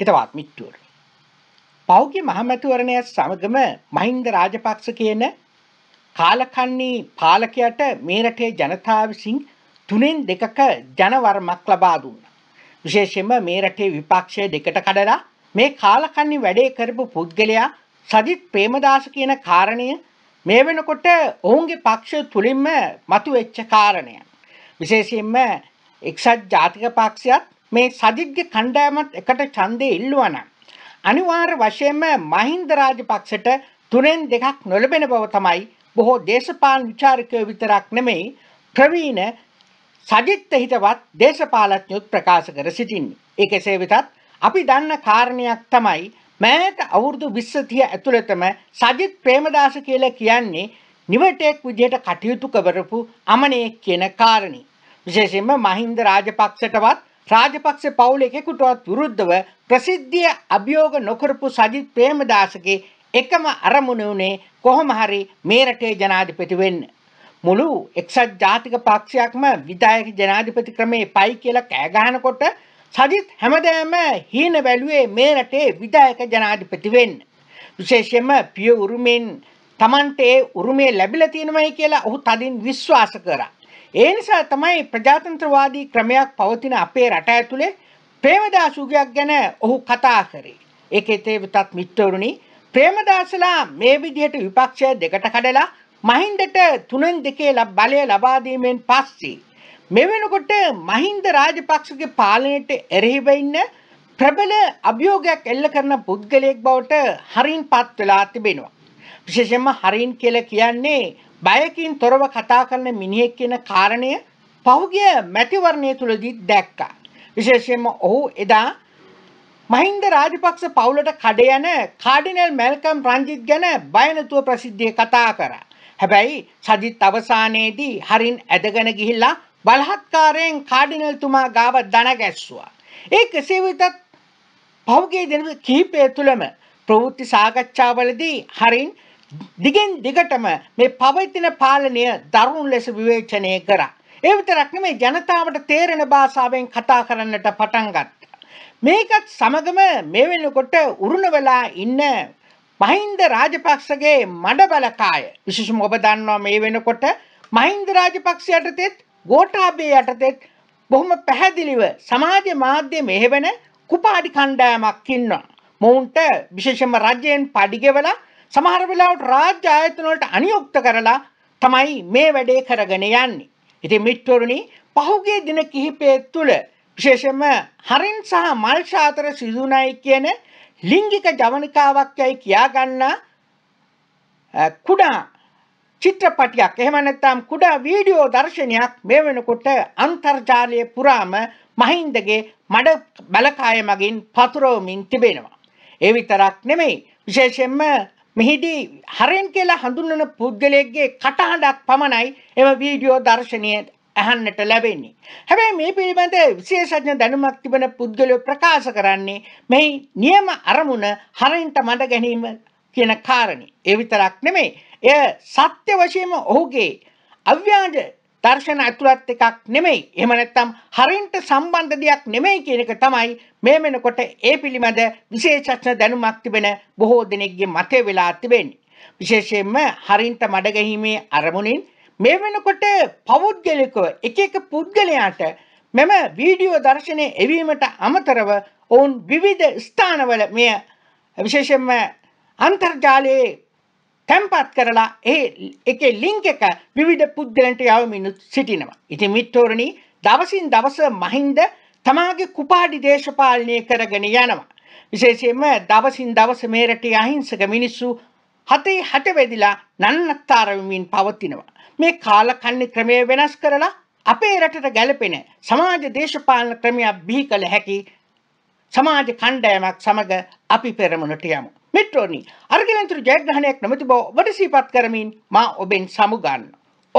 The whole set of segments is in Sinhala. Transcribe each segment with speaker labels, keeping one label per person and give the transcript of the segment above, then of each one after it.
Speaker 1: හිතවත් මිත්‍රවරු. පෞගේ මහමැතිවරණය සමගම මහින්ද රාජපක්ෂ කියන කාලකන්ණී පාලකයට මේ රටේ ජනතාව විසින් තුනෙන් දෙකක ජනවර්මක් ලබා දුන්නා. විශේෂයෙන්ම මේ රටේ විපක්ෂය දෙකට කඩලා මේ කාලකන්ණී වැඩේ කරපු පුද්ගලයා සජිත් ප්‍රේමදාස කියන කාරණය මේ වෙනකොට ඔවුන්ගේ පක්ෂ තුලින්ම මතුවෙච්ච කාරණයක්. විශේෂයෙන්ම එක්සත් ජාතික පක්ෂයත් මේ සජිත්ගේ කණ්ඩායමත් එකට ඡන්දේ ඉල්ලුවනම් අනිවාර්ය වශයෙන්ම මහින්ද රාජපක්ෂට තුනෙන් දෙකක් නොලැබෙන බව තමයි බොහෝ දේශපාලන විචාරකයෝ විතරක් නෙමෙයි ප්‍රවීණ සජිත් හිතවත් දේශපාලඥයොත් ප්‍රකාශ කර සිටින්නේ. ඒක එසේ වෙතත් අපි දන්න කාරණයක් තමයි මෑත අවුරුදු 20 ඇතුළතම සජිත් ප්‍රේමදාස කියලා කියන්නේ නිවටෙක් විදිහට කටයුතු කරපු අමනෙක් කියන කාරණේ. විශේෂයෙන්ම මහින්ද රාජපක්ෂටවත් රාජපක්ෂ පවුල එකෙකුටවත් විරුද්ධව ප්‍රසිද්ධිය අභියෝග නොකරපු සජිත් ප්‍රේමදාසගේ එකම අරමුණ වුණේ කොහොම හරි මේ රටේ ජනාධිපති වෙන්න. මුළු එක්සත් ජාතික පක්ෂයක්ම විධායක ජනාධිපති ක්‍රමේ පයි කියලා කෑ ගහනකොට සජිත් හැමදාම හීන වැළුවේ මේ රටේ විධායක ජනාධිපති වෙන්න. විශේෂයෙන්ම පිය උරුමෙන් Tamante ඒ උරුමය ලැබිලා තියෙනවයි කියලා ඔහු තදින් විශ්වාස කරා. ඒ නිසා තමයි ප්‍රජාතන්ත්‍රවාදී ක්‍රමයක් පවතින අපේ රට ඇතුලේ ප්‍රේමදාසුගයක් ගැන ඔහු කතා කරේ. ඒකේ තේවිතත් මිත්‍රවරුනි ප්‍රේමදාසලා මේ විදිහට විපක්ෂය දෙකට කඩලා මහින්දට තුනෙන් දෙකේ බලය ලබා දීමෙන් පස්සේ මේ වෙනකොට මහින්ද රාජපක්ෂගේ පාලනයට එරෙහිව ඉන්න ප්‍රබල අභියෝගයක් එල්ල කරන පුද්ගලයෙක් බවට හරින්පත් වෙලා තිබෙනවා. විශේෂයෙන්ම හරින් කියලා කියන්නේ බයකින් තොරව කතා කරන මිනිහෙක් කියන කාරණය පහුගිය මැතිවරණය තුලදී දැක්කා. විශේෂයෙන්ම ඔහු එදා මහින්ද රාජපක්ෂ පවුලට කඩ යන කාඩිනල් මැල්කම් රංජිත් ගැන බය නැතුව ප්‍රසිද්ධියේ කතා කරා. හැබැයි සජිත් අවසානයේදී හරින් ඇදගෙන ගිහිල්ලා බලහත්කාරයෙන් කාඩිනල් තුමා ගාව දණ ගැස්සුවා. ඒ කෙසේ වෙතත් පහුගිය දින කිහිපය තුලම ප්‍රවෘත්ති සාකච්ඡාවලදී හරින් දිගින් දිගටම මේ පවතින පාලනය දරුණු ලෙස විවේචනය කරා. ඒ විතරක් නෙමෙයි ජනතාවට තේරෙන භාෂාවෙන් කතා කරන්නට පටන් ගත්තා. මේකත් සමගම මේ වෙනකොට උරුණ වෙලා ඉන්න මහින්ද රාජපක්ෂගේ මඩ බලකාය විශේෂම ඔබ දන්නවා මේ වෙනකොට මහින්ද රාජපක්ෂ යටතේත් ගෝඨාභය යටතේත් බොහොම පැහැදිලිව සමාජ මාධ්‍ය මෙහෙවන කුපාඩි කණ්ඩායමක් ඉන්නවා. මොවුන්ට විශේෂම රජයෙන් පඩිගෙවලා සමහර වෙලාවට රාජ්‍ය ආයතන වලට අනියුක්ත කරලා තමයි මේ වැඩේ කරගෙන යන්නේ. ඉතින් මිත්වරුනි පහුගිය දින කිහිපය තුළ විශේෂයෙන්ම හරින් සහ මල්ෂා අතර සිදුනායි කියන ලිංගික ජවනිකාවක් යයි කියාගන්න කුඩා චිත්‍රපටයක් එහෙම නැත්නම් කුඩා වීඩියෝ දර්ශනයක් මේ වෙනකොට අන්තර්ජාලය පුරාම මහින්දගේ මඩ බලකාය මගින් පතුරවමින් තිබෙනවා. ඒ විතරක් නෙමෙයි විශේෂයෙන්ම මෙහිදී හරෙන් කියලා හඳුන්වන පුද්ගලයෙක්ගේ කටහඬක් පමණයි එම වීඩියෝ දර්ශනය ඇහන්නට ලැබෙන්නේ. හැබැයි මේ පිළිබඳ විශේෂඥ දැනුමක් තිබෙන පුද්ගලයෝ ප්‍රකාශ කරන්නේ මෙහි නියම අරමුණ හරෙන්ට මඩ ගැනීම කියන කාරණේ. ඒ විතරක් නෙමෙයි. එය සත්‍ය වශයෙන්ම ඔහුගේ අව්‍යාජ දර්ශන ඇතුළත් එකක් නෙමෙයි. එහෙම නැත්නම් හරින්ට සම්බන්ධ දෙයක් නෙමෙයි කියන එක තමයි මේ වෙනකොට ඒ පිළිබඳ විශේෂඥ දැනුමක් තිබෙන බොහෝ දෙනෙක්ගේ මතය වෙලා තිබෙන්නේ. විශේෂයෙන්ම හරින්ට මඩගැහිීමේ අරමුණින් මේ වෙනකොට පෞද්ගලිකව එක එක පුද්ගලයාට මෙම වීඩියෝ දර්ශනය එවීමට අමතරව ඔවුන් විවිධ ස්ථානවල මෙය විශේෂයෙන්ම අන්තර්ජාලයේ තැන්පත් කරලා ඒ එකේ ලිංක් එක විවිධ පුද්ගලන්ට යවමින් සිටිනවා. ඉතින් මිත්‍රෝරණි දවසින් දවස මහින්ද තමාගේ කුපාඩි දේශපාලනය කරගෙන යනවා. විශේෂයෙන්ම දවසින් දවස මේ රටේ අහිංසක මිනිස්සු හතේ හට වෙදිලා නන්නත්තර වෙමින් පවතිනවා. මේ කාලකන්ණි ක්‍රමය වෙනස් කරලා අපේ රටට ගැලපෙන සමාජ දේශපාලන ක්‍රමයක් බිහි කළ හැකි සමාජ කණ්ඩෑමක් සමග අපි පෙරමුණට යමු. මිත්‍රෝනි, අර්ගනතුරු ජයග්‍රහණයක් නොමැති බව ඔබට සිහිපත් කරමින් මා ඔබෙන් සමුගන්නවා.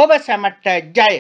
Speaker 1: ඔබ සැමට ජය!